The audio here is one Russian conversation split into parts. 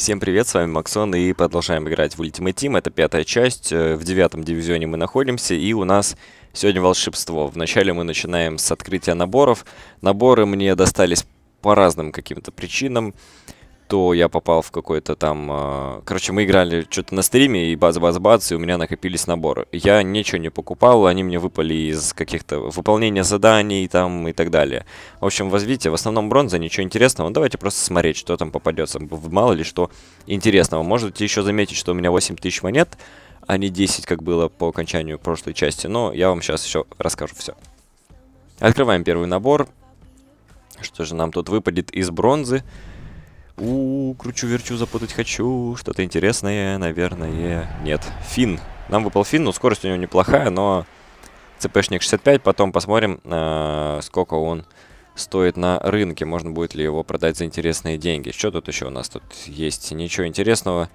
Всем привет, с вами Максон и продолжаем играть в Ultimate Team. Это пятая часть, э, в девятом дивизионе мы находимся и у нас сегодня волшебство. Вначале мы начинаем с открытия наборов. Наборы мне достались по разным каким-то причинам то я попал в какой-то там... Э, короче, мы играли что-то на стриме, и бац-бац-бац, и у меня накопились наборы. Я ничего не покупал, они мне выпали из каких-то выполнения заданий там и так далее. В общем, возьмите, в основном бронза, ничего интересного. Ну, давайте просто смотреть, что там попадется. Мало ли что интересного. Можете еще заметить, что у меня 8000 монет, а не 10, как было по окончанию прошлой части. Но я вам сейчас еще расскажу все. Открываем первый набор. Что же нам тут выпадет из бронзы? У, кручу-верчу запутать хочу. Что-то интересное, наверное, нет. Фин. Нам выпал фин, но скорость у него неплохая, но ЦПшник 65. Потом посмотрим, э, сколько он стоит на рынке. Можно будет ли его продать за интересные деньги. Что тут еще у нас тут есть? Ничего интересного.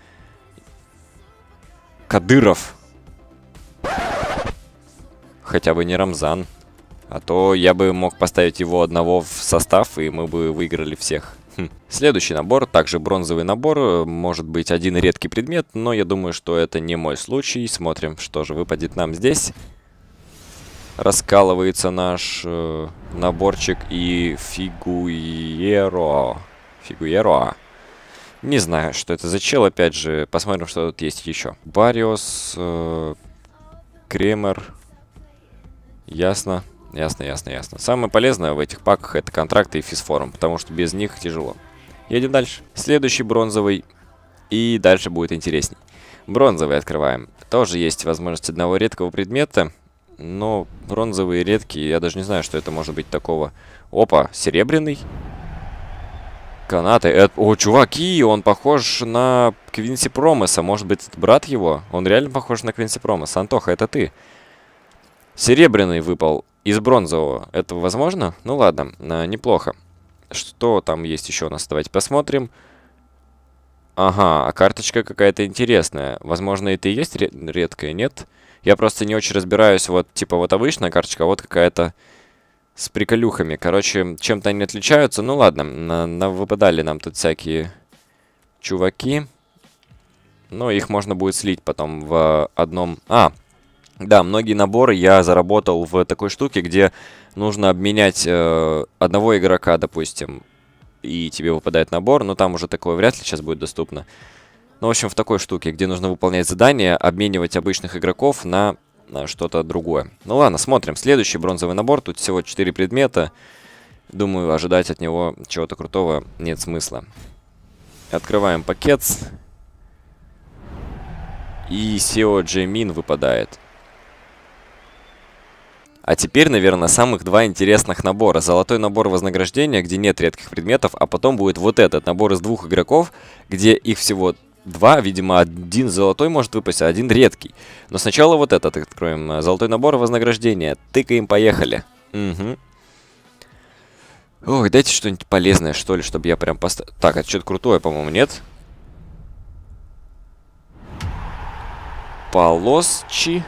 Кадыров. Хотя бы не Рамзан. А то я бы мог поставить его одного в состав, и мы бы выиграли всех. Хм. Следующий набор, также бронзовый набор, э, может быть один редкий предмет, но я думаю, что это не мой случай. Смотрим, что же выпадет нам здесь. Раскалывается наш э, наборчик и фигуеро. Фигуеро. Не знаю, что это за чел, опять же. Посмотрим, что тут есть еще. Бариос, э, Кремер. Ясно. Ясно, ясно, ясно. Самое полезное в этих паках это контракты и физфорум, потому что без них тяжело. Едем дальше. Следующий бронзовый. И дальше будет интересней. Бронзовый открываем. Тоже есть возможность одного редкого предмета. Но бронзовые редкие, я даже не знаю, что это может быть такого. Опа, серебряный. Канаты. Это... О, чуваки, он похож на Квинси Промеса. Может быть, это брат его? Он реально похож на Квинси Промеса. Антоха, это ты. Серебряный выпал. Из бронзового. Это возможно? Ну ладно, э, неплохо. Что там есть еще у нас? Давайте посмотрим. Ага, а карточка какая-то интересная. Возможно, это и есть редкая, нет? Я просто не очень разбираюсь, вот, типа, вот обычная карточка, а вот какая-то с приколюхами. Короче, чем-то они отличаются. Ну ладно, на, на выпадали нам тут всякие чуваки. Но их можно будет слить потом в одном... А, да, многие наборы я заработал в такой штуке, где нужно обменять э, одного игрока, допустим, и тебе выпадает набор, но там уже такое вряд ли сейчас будет доступно. Ну, в общем, в такой штуке, где нужно выполнять задания, обменивать обычных игроков на, на что-то другое. Ну ладно, смотрим. Следующий бронзовый набор, тут всего 4 предмета. Думаю, ожидать от него чего-то крутого нет смысла. Открываем пакет. И Сео Джеймин выпадает. А теперь, наверное, самых два интересных набора. Золотой набор вознаграждения, где нет редких предметов, а потом будет вот этот набор из двух игроков, где их всего два, видимо, один золотой может выпасть, а один редкий. Но сначала вот этот откроем. Золотой набор вознаграждения. Тыкаем, поехали. Угу. Ой, дайте что-нибудь полезное, что ли, чтобы я прям поставил... Так, это что-то крутое, по-моему, нет? Полосчи.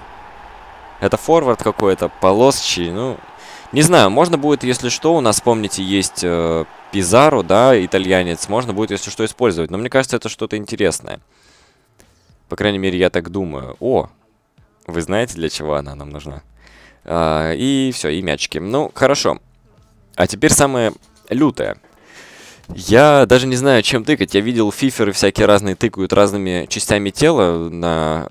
Это форвард какой-то, полосчий, ну... Не знаю, можно будет, если что, у нас, помните, есть э, Пизару, да, итальянец. Можно будет, если что, использовать. Но мне кажется, это что-то интересное. По крайней мере, я так думаю. О, вы знаете, для чего она нам нужна? А, и все, и мячики. Ну, хорошо. А теперь самое лютое. Я даже не знаю, чем тыкать. Я видел фиферы всякие разные тыкают разными частями тела на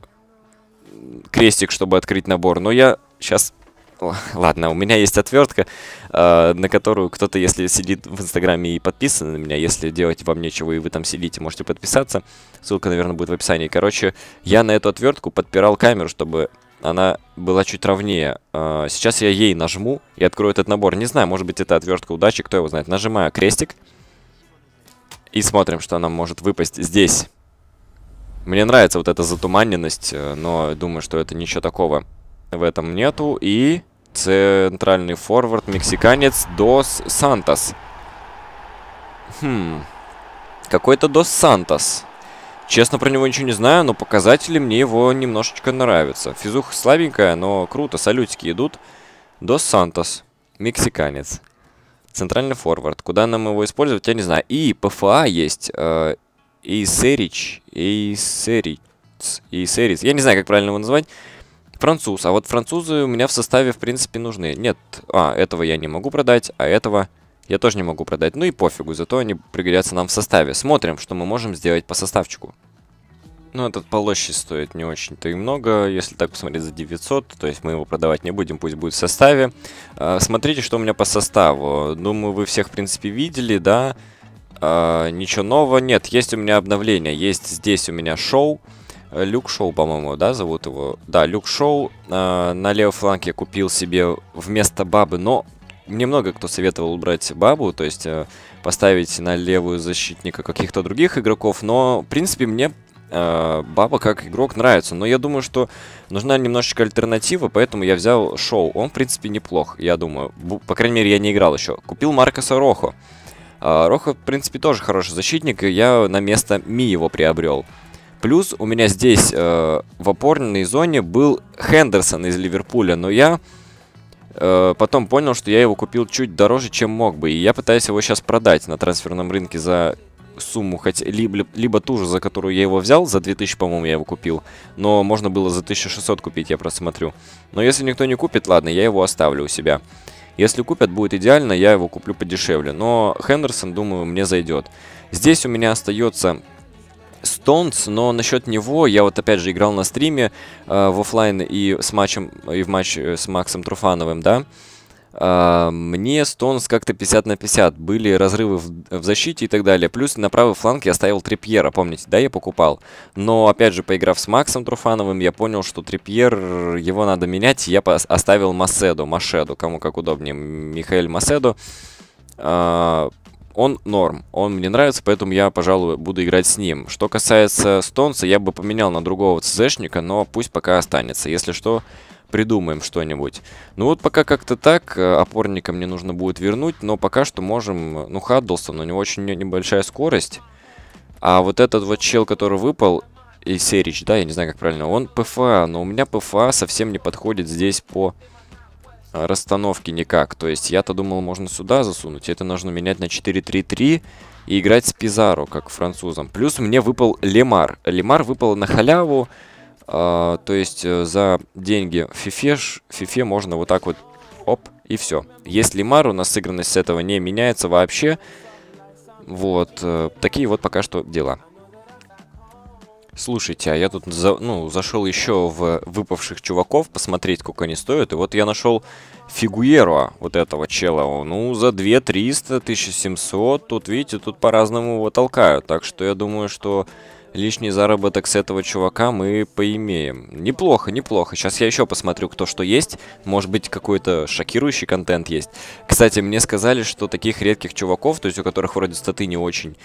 крестик, чтобы открыть набор, но я сейчас... Ладно, у меня есть отвертка, э, на которую кто-то, если сидит в Инстаграме и подписан на меня, если делать вам нечего и вы там сидите, можете подписаться. Ссылка, наверное, будет в описании. Короче, я на эту отвертку подпирал камеру, чтобы она была чуть ровнее. Э, сейчас я ей нажму и открою этот набор. Не знаю, может быть, это отвертка удачи, кто его знает. Нажимаю крестик и смотрим, что она может выпасть здесь. Мне нравится вот эта затуманенность, э, но думаю, что это ничего такого в этом нету. И центральный форвард, мексиканец Дос Сантос. Хм, какой-то Дос Сантос. Честно, про него ничего не знаю, но показатели мне его немножечко нравятся. Физуха слабенькая, но круто, салютики идут. Дос Сантос, мексиканец. Центральный форвард. Куда нам его использовать, я не знаю. И ПФА есть. Э, Эйсерич, Эйсерич, Эйсерис, я не знаю, как правильно его назвать, француз. А вот французы у меня в составе, в принципе, нужны. Нет, а, этого я не могу продать, а этого я тоже не могу продать. Ну и пофигу, зато они пригодятся нам в составе. Смотрим, что мы можем сделать по составчику. Ну, этот полощи стоит не очень-то и много, если так посмотреть за 900, то есть мы его продавать не будем, пусть будет в составе. А, смотрите, что у меня по составу. Думаю, вы всех, в принципе, видели, да? Да. Э, ничего нового нет. Есть у меня обновление. Есть здесь у меня шоу. Э, Люк Шоу, по-моему, да, зовут его? Да, Люк Шоу. Э, на левом фланге купил себе вместо бабы, но немного кто советовал убрать бабу, то есть э, поставить на левую защитника каких-то других игроков, но, в принципе, мне э, баба как игрок нравится, но я думаю, что нужна немножечко альтернатива, поэтому я взял Шоу. Он, в принципе, неплох, я думаю. Бу по крайней мере, я не играл еще. Купил Марка Сорохо. А, Роха в принципе, тоже хороший защитник, и я на место Ми его приобрел. Плюс у меня здесь э, в опорной зоне был Хендерсон из Ливерпуля, но я э, потом понял, что я его купил чуть дороже, чем мог бы. И я пытаюсь его сейчас продать на трансферном рынке за сумму, хоть либо, либо ту же, за которую я его взял, за 2000, по-моему, я его купил, но можно было за 1600 купить, я просмотрю. Но если никто не купит, ладно, я его оставлю у себя. Если купят, будет идеально, я его куплю подешевле. Но Хендерсон, думаю, мне зайдет. Здесь у меня остается Стоунс, но насчет него я вот опять же играл на стриме э, в офлайн и с матчем и в матч э, с Максом Труфановым, да. А, мне Стоунс как-то 50 на 50. Были разрывы в, в защите и так далее. Плюс на правый фланг я оставил Трипьера, помните, да, я покупал. Но, опять же, поиграв с Максом Труфановым, я понял, что Трипьер, его надо менять. Я оставил Маседу, Машеду, кому как удобнее, Михаил Маседу. А, он норм, он мне нравится, поэтому я, пожалуй, буду играть с ним. Что касается стонса, я бы поменял на другого ЦЗшника, но пусть пока останется. Если что, придумаем что-нибудь. Ну вот пока как-то так, э, опорника мне нужно будет вернуть, но пока что можем, э, ну Хаддлсон, у него очень небольшая скорость, а вот этот вот чел, который выпал, и Серич, да, я не знаю, как правильно, он ПФА, но у меня ПФА совсем не подходит здесь по э, расстановке никак. То есть я-то думал, можно сюда засунуть, это нужно менять на 4-3-3 и играть с Пизаро, как французом. Плюс мне выпал Лемар. Лемар выпал на халяву, а, то есть э, за деньги фифеш, фифе, можно вот так вот, оп, и все. Если мар, у нас сыгранность с этого не меняется вообще. Вот, э, такие вот пока что дела. Слушайте, а я тут за, ну, зашел еще в выпавших чуваков, посмотреть, сколько они стоят. И вот я нашел Фигуеруа, вот этого чела. Ну, за 2 300, 1700. Тут, видите, тут по-разному его толкают. Так что я думаю, что лишний заработок с этого чувака мы поимеем. Неплохо, неплохо. Сейчас я еще посмотрю, кто что есть. Может быть, какой-то шокирующий контент есть. Кстати, мне сказали, что таких редких чуваков, то есть у которых вроде статы не очень,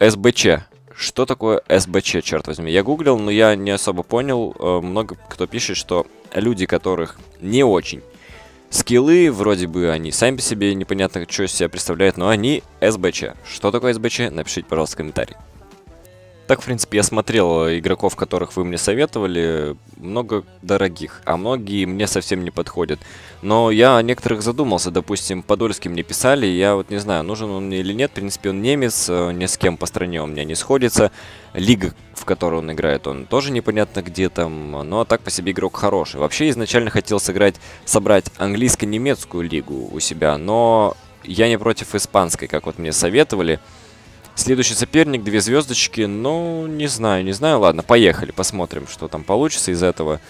СБЧ. Что такое СБЧ, черт возьми? Я гуглил, но я не особо понял. Э, много кто пишет, что люди, которых не очень скиллы, вроде бы они сами по себе непонятно, что из себя представляют, но они СБЧ. Что такое СБЧ? Напишите, пожалуйста, в комментарии. Так, в принципе, я смотрел э, игроков, которых вы мне советовали, много дорогих, а многие мне совсем не подходят. Но я о некоторых задумался, допустим, Подольский мне писали, я вот не знаю, нужен он мне или нет, в принципе, он немец, э, ни с кем по стране у меня не сходится, лига, в которой он играет, он тоже непонятно где там, но ну, а так по себе игрок хороший. Вообще, изначально хотел сыграть, собрать английско-немецкую лигу у себя, но я не против испанской, как вот мне советовали, Следующий соперник, две звездочки. Ну, не знаю, не знаю. Ладно, поехали, посмотрим, что там получится из этого.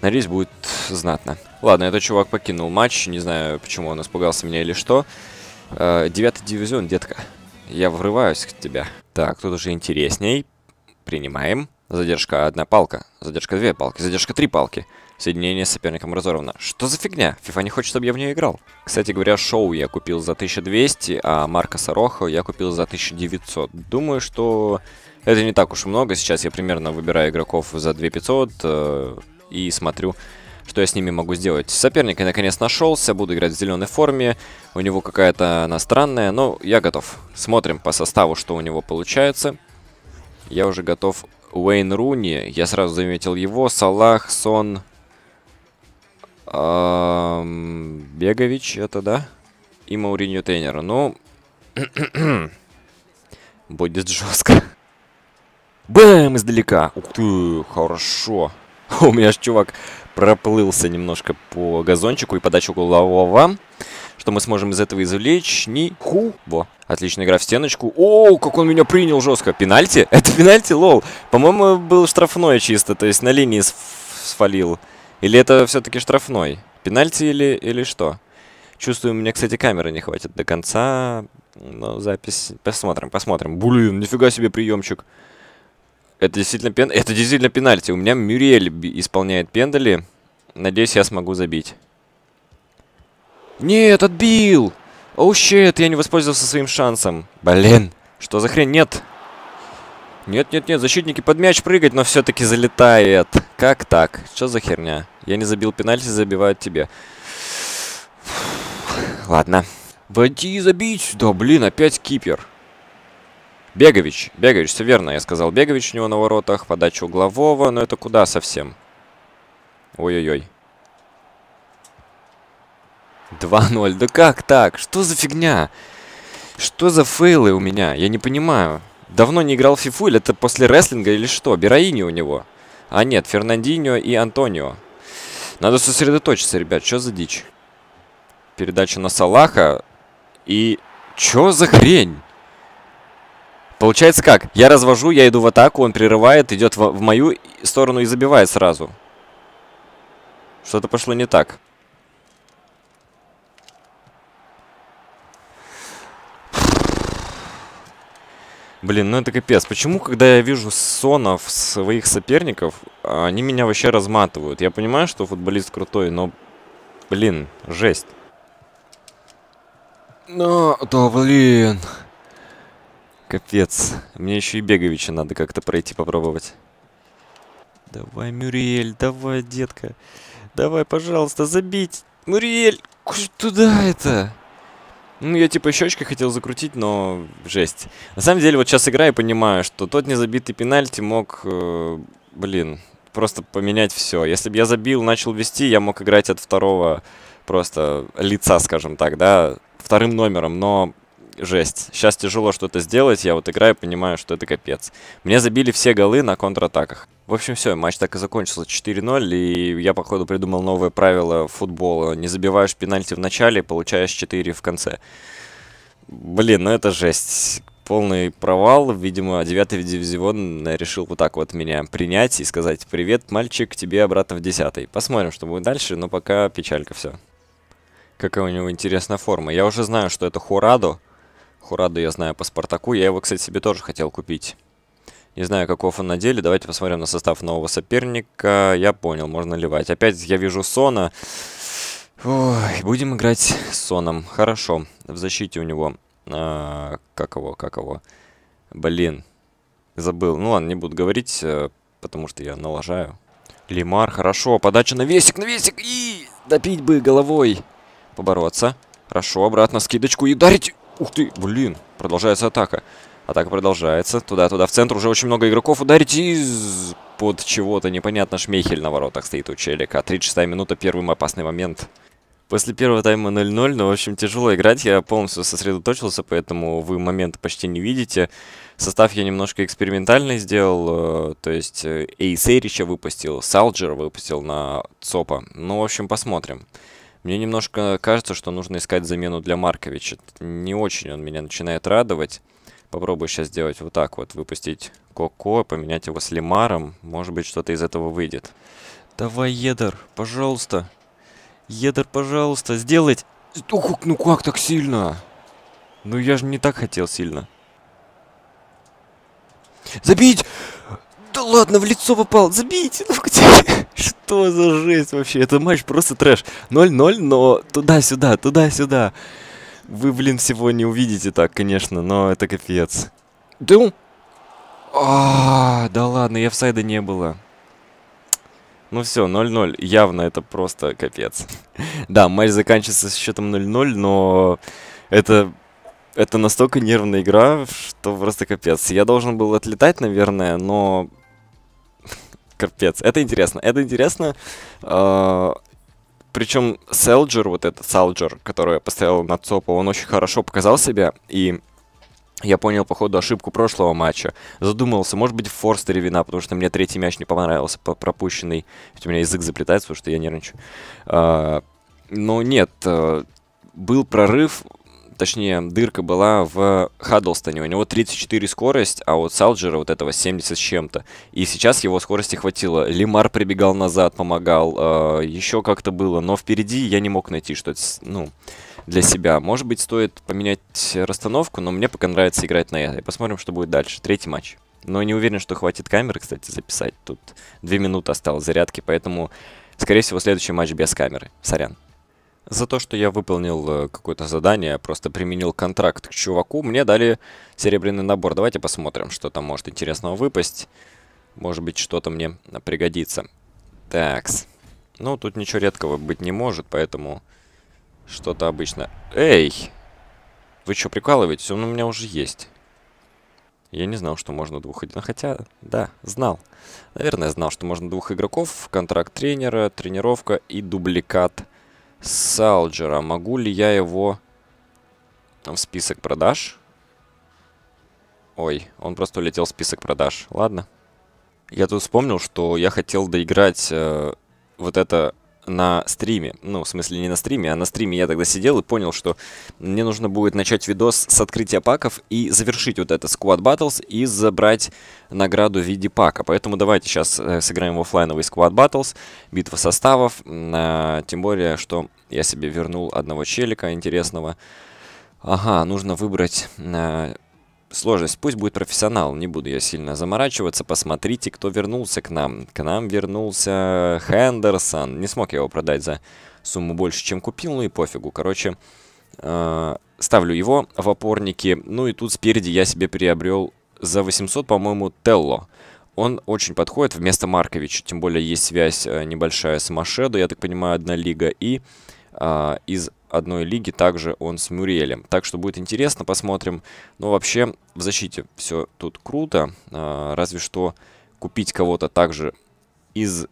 Надеюсь, будет знатно. Ладно, этот чувак покинул матч. Не знаю, почему он испугался меня или что. Э, девятый дивизион, детка. Я врываюсь к тебе. Так, тут уже интересней. Принимаем. Задержка одна палка. Задержка две палки. Задержка три палки. Соединение с соперником разорвано. Что за фигня? FIFA не хочет, чтобы я в нее играл. Кстати говоря, шоу я купил за 1200, а Марка Сорохо я купил за 1900. Думаю, что это не так уж много. Сейчас я примерно выбираю игроков за 2500 э, и смотрю, что я с ними могу сделать. Соперник я наконец нашелся, буду играть в зеленой форме. У него какая-то она странная, но я готов. Смотрим по составу, что у него получается. Я уже готов. Уэйн Руни, я сразу заметил его, Салах, Сон, Бегович это, да? И Мауриньо тренера. Ну, будет жестко. Бэм, издалека. Ух ты, хорошо. У меня же чувак проплылся немножко по газончику и подачу голового. Что мы сможем из этого извлечь? Ниху. Во. Отличная игра в стеночку. О, как он меня принял жестко. Пенальти? Это пенальти, лол. По-моему, был штрафной чисто. То есть на линии сфалил. Или это все-таки штрафной? Пенальти или, или что? Чувствую, мне, кстати, камеры не хватит до конца. Но запись... Посмотрим, посмотрим. Блин, нифига себе приемчик. Это действительно, пен... это действительно пенальти. У меня Мюриэль исполняет пендали. Надеюсь, я смогу забить. Нет, отбил! Оу, oh, щит, я не воспользовался своим шансом. Блин, что за хрень? Нет, нет-нет-нет, защитники под мяч прыгать, но все-таки залетает. Как так? Что за херня? Я не забил пенальти, забивают тебе. Ладно. Войти и забить. Да, блин, опять кипер. Бегович. Бегович, все верно. Я сказал, Бегович у него на воротах. Подача углового. Но это куда совсем? Ой-ой-ой. 2-0. Да как так? Что за фигня? Что за фейлы у меня? Я не понимаю давно не играл в фифу, или это после рестлинга, или что? Бераини у него. А нет, Фернандинho и Антонио. Надо сосредоточиться, ребят, что за дичь? Передача на Салаха. И что за хрень? Получается как? Я развожу, я иду в атаку, он прерывает, идет в, в мою сторону и забивает сразу. Что-то пошло не так. Блин, ну это капец. Почему, когда я вижу сонов своих соперников, они меня вообще разматывают? Я понимаю, что футболист крутой, но... Блин, жесть. Ну, да блин. Капец. Мне еще и Беговича надо как-то пройти попробовать. Давай, Мюриэль, давай, детка. Давай, пожалуйста, забить. Мюриэль, куда это? Ну, я типа еще очки хотел закрутить, но жесть. На самом деле, вот сейчас играю и понимаю, что тот незабитый пенальти мог, э, блин, просто поменять все. Если бы я забил, начал вести, я мог играть от второго просто лица, скажем так, да, вторым номером, но жесть. Сейчас тяжело что-то сделать, я вот играю, понимаю, что это капец. Мне забили все голы на контратаках. В общем, все, матч так и закончился 4-0, и я, походу, придумал новое правило футбола. Не забиваешь пенальти в начале, получаешь 4 в конце. Блин, ну это жесть полный провал. Видимо, 9 дивизион э, решил вот так вот меня принять и сказать «Привет, мальчик, тебе обратно в 10 -й». Посмотрим, что будет дальше, но пока печалька все. Какая у него интересная форма. Я уже знаю, что это Хурадо, Хурада я знаю по Спартаку. Я его, кстати, себе тоже хотел купить. Не знаю, каков он на деле. Давайте посмотрим на состав нового соперника. Я понял, можно ливать. Опять я вижу Сона. Ой, будем играть с Соном. Хорошо. В защите у него... А, как его, как его? Блин. Забыл. Ну ладно, не буду говорить, э, потому что я налажаю. Лимар, хорошо. Подача на весик, на весик. И допить бы головой. Побороться. Хорошо, обратно скидочку и ударить. Ух ты, блин, продолжается атака. Атака продолжается. Туда-туда, в центр уже очень много игроков. Ударить из... Под чего-то непонятно шмейхель на воротах стоит у Челика. 36 минута, первый опасный момент. После первого тайма 0-0, ну, в общем, тяжело играть, я полностью сосредоточился, поэтому вы моменты почти не видите. Состав я немножко экспериментальный сделал, э, то есть э, Эйсерича выпустил, Салджера выпустил на ЦОПа. Ну, в общем, посмотрим. Мне немножко кажется, что нужно искать замену для Марковича. Не очень он меня начинает радовать. Попробую сейчас сделать вот так вот. Выпустить Коко, поменять его с Лемаром. Может быть, что-то из этого выйдет. Давай, Едер, пожалуйста. Едер, пожалуйста, сделать... Ох, ну как так сильно? Ну я же не так хотел сильно. Забить! Да ладно, в лицо попал, забейте, ну где? Что за жесть вообще? Это матч просто трэш. 0-0, но туда-сюда, туда-сюда. Вы, блин, всего не увидите так, конечно, но это капец. Да а, да ладно, я в сайда не было. Ну все, 0-0. Явно это просто капец. да, матч заканчивается с счетом 0-0, но это это настолько нервная игра, что просто капец. Я должен был отлетать, наверное, но Капец, это интересно, это интересно. А, Причем Селджер, вот этот Салджер, который я поставил на ЦОПа, он очень хорошо показал себя, и я понял, походу, ошибку прошлого матча. Задумался, может быть, в Форстере вина, потому что мне третий мяч не понравился, пропущенный. Ведь у меня язык заплетается, потому что я нервничаю. А, но нет, э, был прорыв, точнее, дырка была в Хаддлстоне. У него 34 скорость, а вот Салджера вот этого 70 с чем-то. И сейчас его скорости хватило. Лимар прибегал назад, помогал. Э, а, еще как-то было. Но впереди я не мог найти, что то ну, для себя. Может быть, стоит поменять расстановку, но мне пока нравится играть на и Посмотрим, что будет дальше. Третий матч. Но не уверен, что хватит камеры, кстати, записать. Тут 2 минуты осталось зарядки, поэтому, скорее всего, следующий матч без камеры. Сорян за то, что я выполнил э, какое-то задание, просто применил контракт к чуваку, мне дали серебряный набор. Давайте посмотрим, что там может интересного выпасть. Может быть, что-то мне пригодится. Такс. Ну, тут ничего редкого быть не может, поэтому что-то обычно... Эй! Вы что, прикалываетесь? Он у меня уже есть. Я не знал, что можно двух... хотя, да, знал. Наверное, знал, что можно двух игроков, контракт тренера, тренировка и дубликат Салджера. Могу ли я его в список продаж? Ой, он просто улетел в список продаж. Ладно. Я тут вспомнил, что я хотел доиграть э, вот это на стриме. Ну, в смысле, не на стриме, а на стриме я тогда сидел и понял, что мне нужно будет начать видос с открытия паков и завершить вот этот Squad Battles и забрать награду в виде пака. Поэтому давайте сейчас э, сыграем в офлайновый Squad Battles, битва составов. Э, тем более, что я себе вернул одного челика интересного. Ага, нужно выбрать э, сложность. Пусть будет профессионал, не буду я сильно заморачиваться. Посмотрите, кто вернулся к нам. К нам вернулся Хендерсон. Не смог я его продать за сумму больше, чем купил, ну и пофигу. Короче, э, ставлю его в опорники. Ну и тут спереди я себе приобрел за 800, по-моему, Телло. Он очень подходит вместо Марковича, тем более есть связь э, небольшая с Машедо, я так понимаю, одна лига. И э, из одной лиги также он с Мюрелем. Так что будет интересно, посмотрим. Но вообще в защите все тут круто. А, разве что купить кого-то также из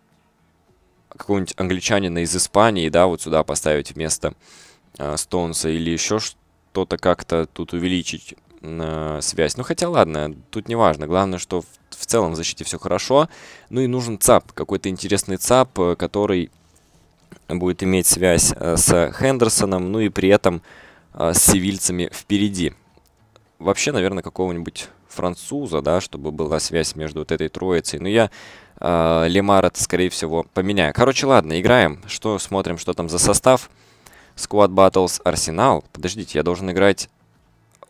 какого-нибудь англичанина из Испании, да, вот сюда поставить вместо а, Стоунса или еще что-то как-то тут увеличить э, связь. Ну хотя ладно, тут не важно. Главное, что в, в целом в защите все хорошо. Ну и нужен ЦАП, какой-то интересный ЦАП, э, который будет иметь связь э, с Хендерсоном, ну и при этом э, с севильцами впереди. Вообще, наверное, какого-нибудь француза, да, чтобы была связь между вот этой троицей. Но ну, я э, Лемар скорее всего, поменяю. Короче, ладно, играем. Что, смотрим, что там за состав. Squad Battles Арсенал. Подождите, я должен играть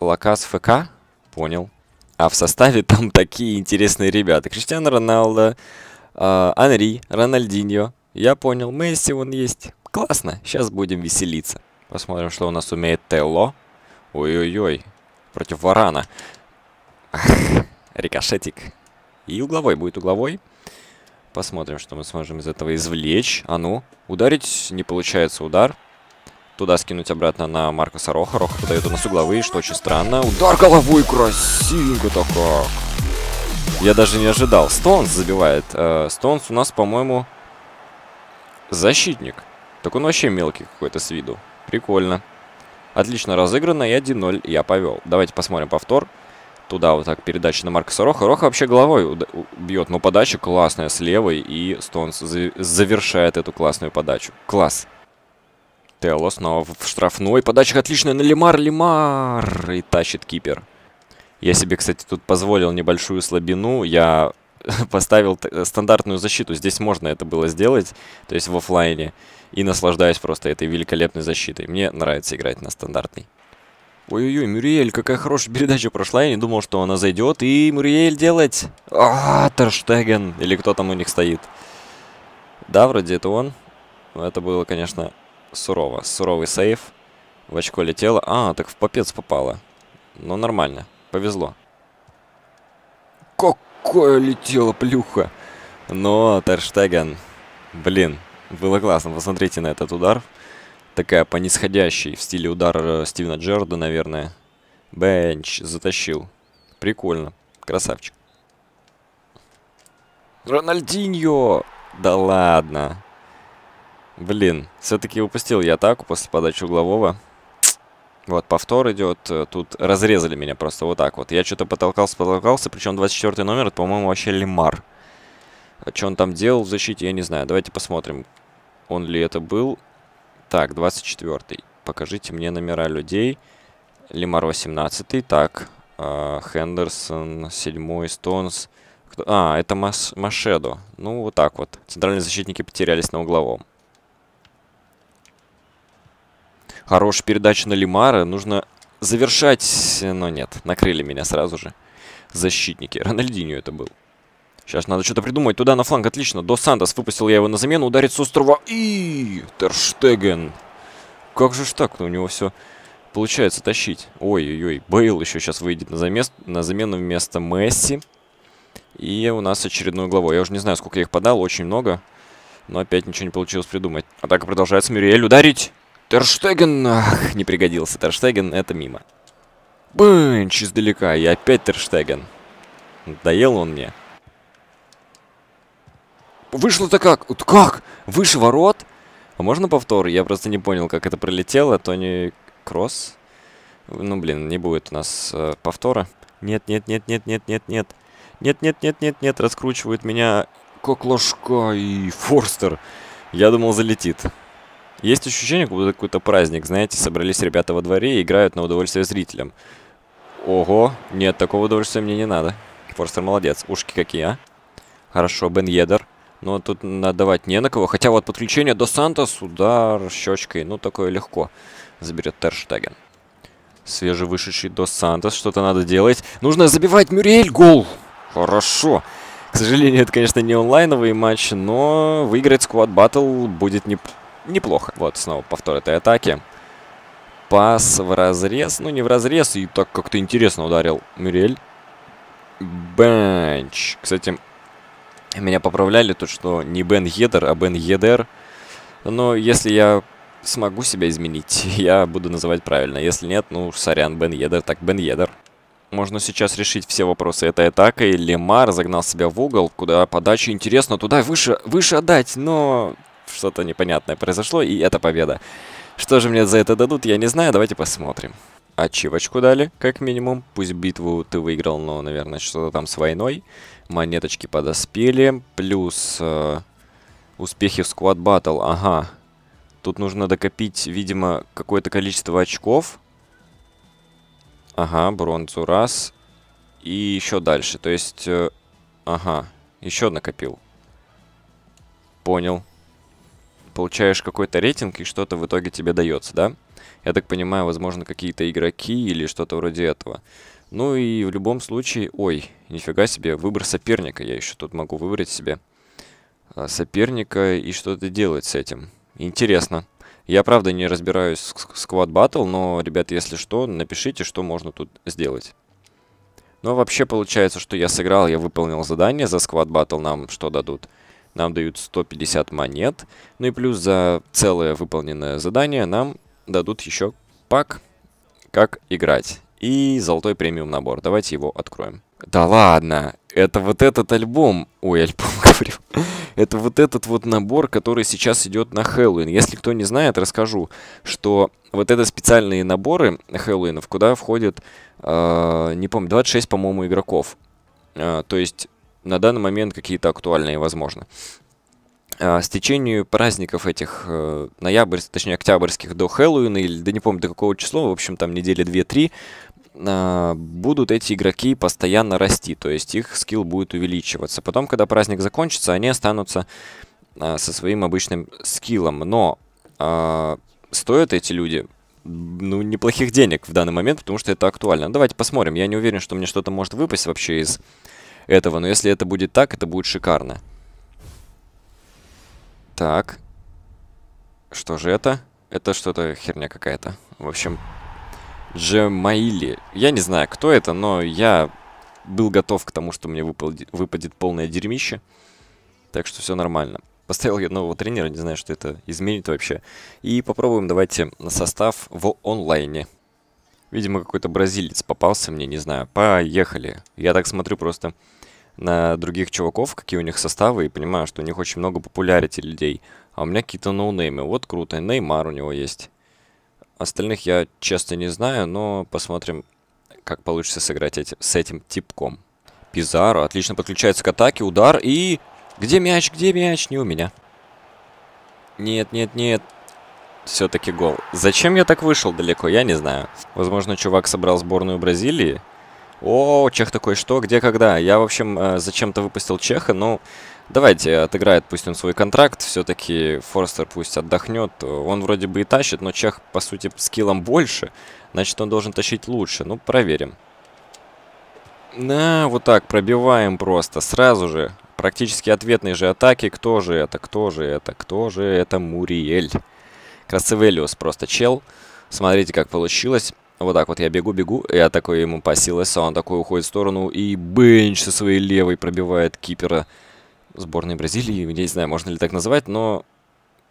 Лакас ФК? Понял. А в составе там такие интересные ребята. Криштиан Роналдо, э, Анри, Рональдиньо, я понял, Месси он есть. Классно, сейчас будем веселиться. Посмотрим, что у нас умеет Телло. Ой-ой-ой, против Варана. Рикошетик. И угловой, будет угловой. Посмотрим, что мы сможем из этого извлечь. А ну, ударить не получается удар. Туда скинуть обратно на Маркоса Роха. Роха подает у нас угловые, что очень странно. Удар головой, красивенько-то Я даже не ожидал. Стоунс забивает. Э, Стоунс у нас, по-моему, Защитник. Так он вообще мелкий какой-то с виду. Прикольно. Отлично разыграно, и 1-0 я повел. Давайте посмотрим повтор. Туда вот так передача на Маркоса Роха. Роха вообще головой бьет, но подача классная с левой, и Стоунс завершает эту классную подачу. Класс. Тело снова в штрафной. Подача отличная на Лимар. Лимар И тащит кипер. Я себе, кстати, тут позволил небольшую слабину. Я поставил э, стандартную защиту. Здесь можно это было сделать, то есть в офлайне. И наслаждаюсь просто этой великолепной защитой. Мне нравится играть на стандартной. Ой-ой-ой, Мюриэль, какая хорошая передача прошла. Я не думал, что она зайдет. И Мюриэль делать... А, Терштеген. Или кто там у них стоит. Да, вроде это он. Но это было, конечно, сурово. Суровый сейф. В очко летело. А, так в попец попало. но ну, нормально. Повезло. Кок такое летело, плюха. Но Терштеген, блин, было классно. Посмотрите на этот удар. Такая по нисходящей в стиле удара Стивена Джерда, наверное. Бенч затащил. Прикольно. Красавчик. Рональдиньо! Да ладно. Блин, все-таки упустил я атаку после подачи углового. Вот, повтор идет. Э, тут разрезали меня просто вот так вот. Я что-то потолкался, потолкался. Причем 24 номер, по-моему, вообще Лемар. А Что он там делал в защите, я не знаю. Давайте посмотрим, он ли это был. Так, 24-й. Покажите мне номера людей. Лимар 18-й. Так, э, Хендерсон, 7-й, Стоунс. А, это Маш Машедо. Ну, вот так вот. Центральные защитники потерялись на угловом. Хорошая передача на Лимара. Нужно завершать, но нет. Накрыли меня сразу же защитники. Рональдиньо это был. Сейчас надо что-то придумать. Туда на фланг, отлично. До Сандос выпустил я его на замену. Ударит с острова. И Терштеген. Как же ж так-то ну, у него все получается тащить? Ой-ой-ой. Бейл еще сейчас выйдет на, замес... на замену вместо Месси. И у нас очередную главу. Я уже не знаю, сколько я их подал. Очень много. Но опять ничего не получилось придумать. Атака продолжается. Мюриэль ударить. Терштеген, ах, не пригодился. Терштеген, это мимо. Бэнч издалека, и опять Терштеген. Доел он мне. Вышло-то как? Вот как? Выше ворот? А можно повтор? Я просто не понял, как это пролетело. Тони Кросс. Ну, блин, не будет у нас э, повтора. Нет, нет, нет, нет, нет, нет, нет. Нет, нет, нет, нет, нет. Раскручивает меня Коклашка и Форстер. Я думал, залетит. Есть ощущение, как будто какой-то праздник, знаете, собрались ребята во дворе и играют на удовольствие зрителям. Ого, нет, такого удовольствия мне не надо. Форстер молодец. Ушки какие, а? Хорошо, Бен Едер. Но тут надавать не на кого. Хотя вот подключение до Сантос, удар щечкой. Ну, такое легко заберет Терштаген. Свежевышедший до Сантос. Что-то надо делать. Нужно забивать Мюриэль. Гол! Хорошо. К сожалению, это, конечно, не онлайновый матч, но выиграть сквад баттл будет не неплохо. Вот снова повтор этой атаки. Пас в разрез. Ну, не в разрез, и так как-то интересно ударил Мюрель. Бенч. Кстати, меня поправляли тут, что не Бен Едер, а Бен Едер. Но если я смогу себя изменить, я буду называть правильно. Если нет, ну, сорян, Бен Едер, так Бен Едер. Можно сейчас решить все вопросы этой атакой. Лемар загнал себя в угол, куда подача интересно, туда выше, выше отдать, но что-то непонятное произошло, и это победа. Что же мне за это дадут, я не знаю, давайте посмотрим. Ачивочку дали, как минимум. Пусть битву ты выиграл, но, наверное, что-то там с войной. Монеточки подоспели. Плюс э, успехи в Squad Battle. Ага. Тут нужно докопить, видимо, какое-то количество очков. Ага, бронзу раз. И еще дальше. То есть... Э, ага, еще накопил. Понял получаешь какой-то рейтинг и что-то в итоге тебе дается, да? Я так понимаю, возможно, какие-то игроки или что-то вроде этого. Ну и в любом случае, ой, нифига себе, выбор соперника. Я еще тут могу выбрать себе а, соперника и что-то делать с этим. Интересно. Я, правда, не разбираюсь в Squad Battle, но, ребят, если что, напишите, что можно тут сделать. Но ну, а вообще получается, что я сыграл, я выполнил задание за Squad Battle, нам что дадут? нам дают 150 монет. Ну и плюс за целое выполненное задание нам дадут еще пак «Как играть» и золотой премиум набор. Давайте его откроем. Да ладно, это вот этот альбом, ой, альбом говорю, это вот этот вот набор, который сейчас идет на Хэллоуин. Если кто не знает, расскажу, что вот это специальные наборы Хэллоуинов, куда входит, э, не помню, 26, по-моему, игроков. Э, то есть на данный момент какие-то актуальные возможно. А, с течением праздников этих э, ноябрь, точнее октябрьских до Хэллоуина, или да не помню до какого числа, в общем там недели 2-3, а, будут эти игроки постоянно расти, то есть их скилл будет увеличиваться. Потом, когда праздник закончится, они останутся а, со своим обычным скиллом, но стоят эти люди ну, неплохих денег в данный момент, потому что это актуально. Ну, давайте посмотрим. Я не уверен, что мне что-то может выпасть вообще из этого. Но если это будет так, это будет шикарно. Так. Что же это? Это что-то херня какая-то. В общем, Джамаили. Я не знаю, кто это, но я был готов к тому, что мне выпадет, выпадет полное дерьмище. Так что все нормально. Поставил я нового тренера, не знаю, что это изменит вообще. И попробуем, давайте, на состав в онлайне. Видимо, какой-то бразилец попался мне, не знаю. Поехали. Я так смотрю просто на других чуваков, какие у них составы, и понимаю, что у них очень много популярити людей. А у меня какие-то ноунеймы. Вот круто, Неймар у него есть. Остальных я честно не знаю, но посмотрим, как получится сыграть эти, с этим типком. Пизаро отлично подключается к атаке, удар и... Где мяч, где мяч? Не у меня. Нет, нет, нет. Все-таки гол. Зачем я так вышел далеко, я не знаю. Возможно, чувак собрал сборную Бразилии о, Чех такой, что, где, когда? Я, в общем, э, зачем-то выпустил Чеха, но ну, давайте э, отыграет пусть он свой контракт. Все-таки Форстер пусть отдохнет. Он вроде бы и тащит, но Чех, по сути, скиллом больше. Значит, он должен тащить лучше. Ну, проверим. На, вот так, пробиваем просто. Сразу же. Практически ответные же атаки. Кто же это? Кто же это? Кто же это? Муриэль. Красивелиус просто чел. Смотрите, как получилось. Вот так вот я бегу-бегу, я такой ему посилился, он такой уходит в сторону, и Бенч со своей левой пробивает кипера сборной Бразилии. Я не знаю, можно ли так называть, но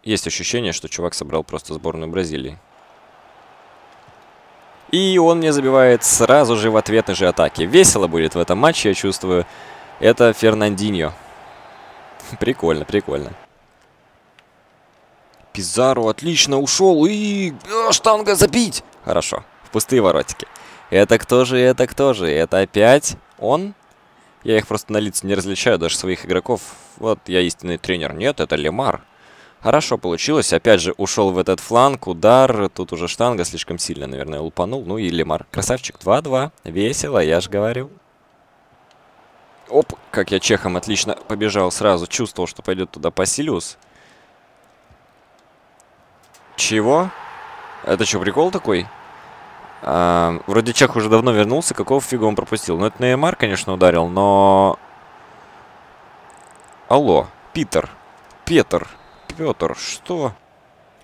есть ощущение, что чувак собрал просто сборную Бразилии. И он мне забивает сразу же в ответной же атаке. Весело будет в этом матче, я чувствую. Это Фернандиньо. Прикольно, прикольно. Пизару отлично ушел и... Э, штанга забить! Хорошо в пустые воротики. Это кто же, это кто же? Это опять он? Я их просто на лица не различаю, даже своих игроков. Вот, я истинный тренер. Нет, это Лемар. Хорошо получилось. Опять же, ушел в этот фланг, удар. Тут уже штанга слишком сильно, наверное, лупанул. Ну и Лемар. Красавчик. 2-2. Весело, я же говорил. Оп, как я чехом отлично побежал сразу. Чувствовал, что пойдет туда Пасилиус. Чего? Это что, прикол такой? А, вроде Чех уже давно вернулся, какого фига он пропустил? Ну, это Неймар, конечно, ударил, но... Алло, Питер, Петр, Петр, что?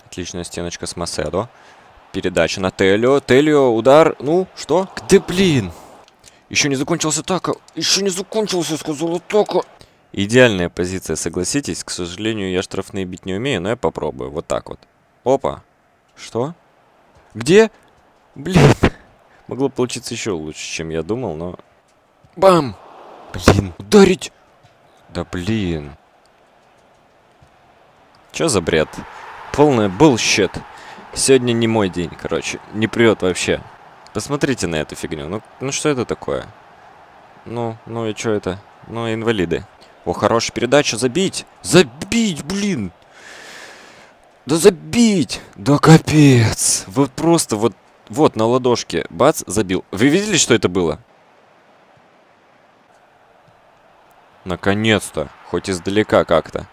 Отличная стеночка с Маседо. Передача на Телио, Телио, удар, ну, что? Где, блин? Еще не закончился атака, еще не закончился, сказал атака. Идеальная позиция, согласитесь. К сожалению, я штрафные бить не умею, но я попробую. Вот так вот. Опа. Что? Где? Блин. Могло получиться еще лучше, чем я думал, но... Бам! Блин, ударить! Да блин. Чё за бред? Полный булщит. Сегодня не мой день, короче. Не прет вообще. Посмотрите на эту фигню. Ну, ну что это такое? Ну, ну и что это? Ну, инвалиды. О, хорошая передача. Забить! Забить, блин! Да забить! Да капец! Вот просто вот вот, на ладошке. Бац, забил. Вы видели, что это было? Наконец-то. Хоть издалека как-то.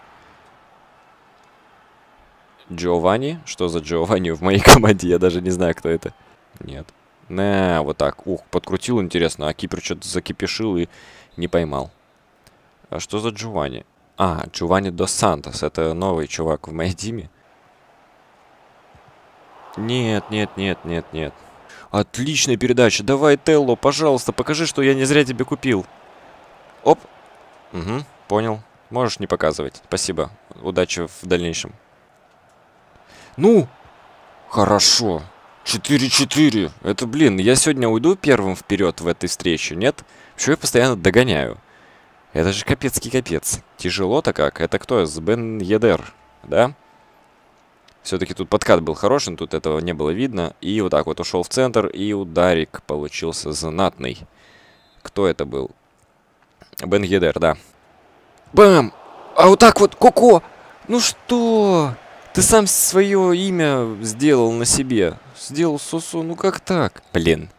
Джованни? Что за Джованни в моей команде? Я даже не знаю, кто это. Нет. На, вот так. Ух, подкрутил, интересно. А кипер что-то закипешил и не поймал. А что за Джованни? А, Джованни До Сантос. Это новый чувак в моей диме. Нет, нет, нет, нет, нет. Отличная передача. Давай, Телло, пожалуйста, покажи, что я не зря тебе купил. Оп. Угу, понял. Можешь не показывать. Спасибо. Удачи в дальнейшем. Ну! Хорошо. 4-4. Это, блин, я сегодня уйду первым вперед в этой встрече, нет? все я постоянно догоняю? Это же капецкий капец. Тяжело-то как. Это кто? С Бен Едер, да? Все-таки тут подкат был хороший, тут этого не было видно. И вот так вот ушел в центр, и ударик получился знатный. Кто это был? Бен Гедер, да. Бэм! А вот так вот, Коко! Ну что? Ты сам свое имя сделал на себе. Сделал Сосу, ну как так? Блин.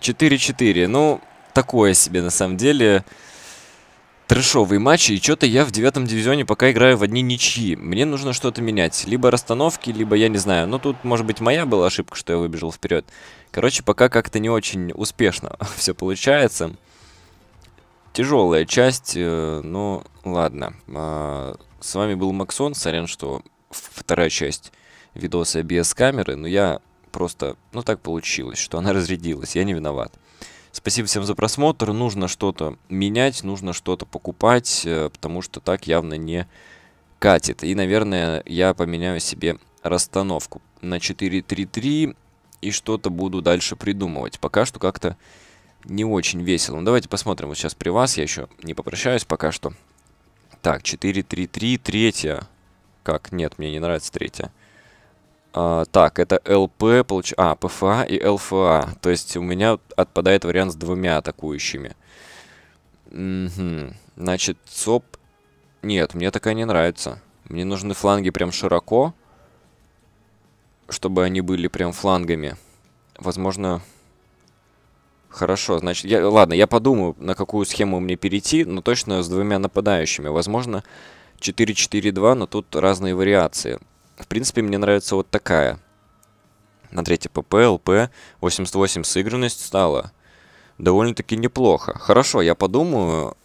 4-4, ну такое себе на самом деле трешовые матчи, и что-то я в девятом дивизионе пока играю в одни ничьи. Мне нужно что-то менять. Либо расстановки, либо я не знаю. Но ну, тут, может быть, моя была ошибка, что я выбежал вперед. Короче, пока как-то не очень успешно все получается. Тяжелая часть, э, ну ладно. А, с вами был Максон, сорян, что вторая часть видоса без камеры, но я просто, ну так получилось, что она разрядилась, я не виноват. Спасибо всем за просмотр. Нужно что-то менять, нужно что-то покупать, э, потому что так явно не катит. И, наверное, я поменяю себе расстановку на 4-3-3 и что-то буду дальше придумывать. Пока что как-то не очень весело. Ну, давайте посмотрим. Вот сейчас при вас я еще не попрощаюсь пока что. Так, 4-3-3, третья. Как? Нет, мне не нравится третья. А, так, это ЛП, получ... а, ПФА и ЛФА. То есть у меня отпадает вариант с двумя атакующими. Угу. Значит, ЦОП... Нет, мне такая не нравится. Мне нужны фланги прям широко, чтобы они были прям флангами. Возможно... Хорошо, значит, я, ладно, я подумаю, на какую схему мне перейти, но точно с двумя нападающими. Возможно, 4-4-2, но тут разные вариации. В принципе, мне нравится вот такая. На третье ПП, ЛП, 88 сыгранность стала. Довольно-таки неплохо. Хорошо, я подумаю,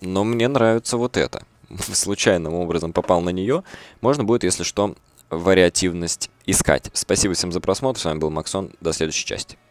но мне нравится вот это. Случайным образом попал на нее. Можно будет, если что, вариативность искать. Спасибо всем за просмотр. С вами был Максон. До следующей части.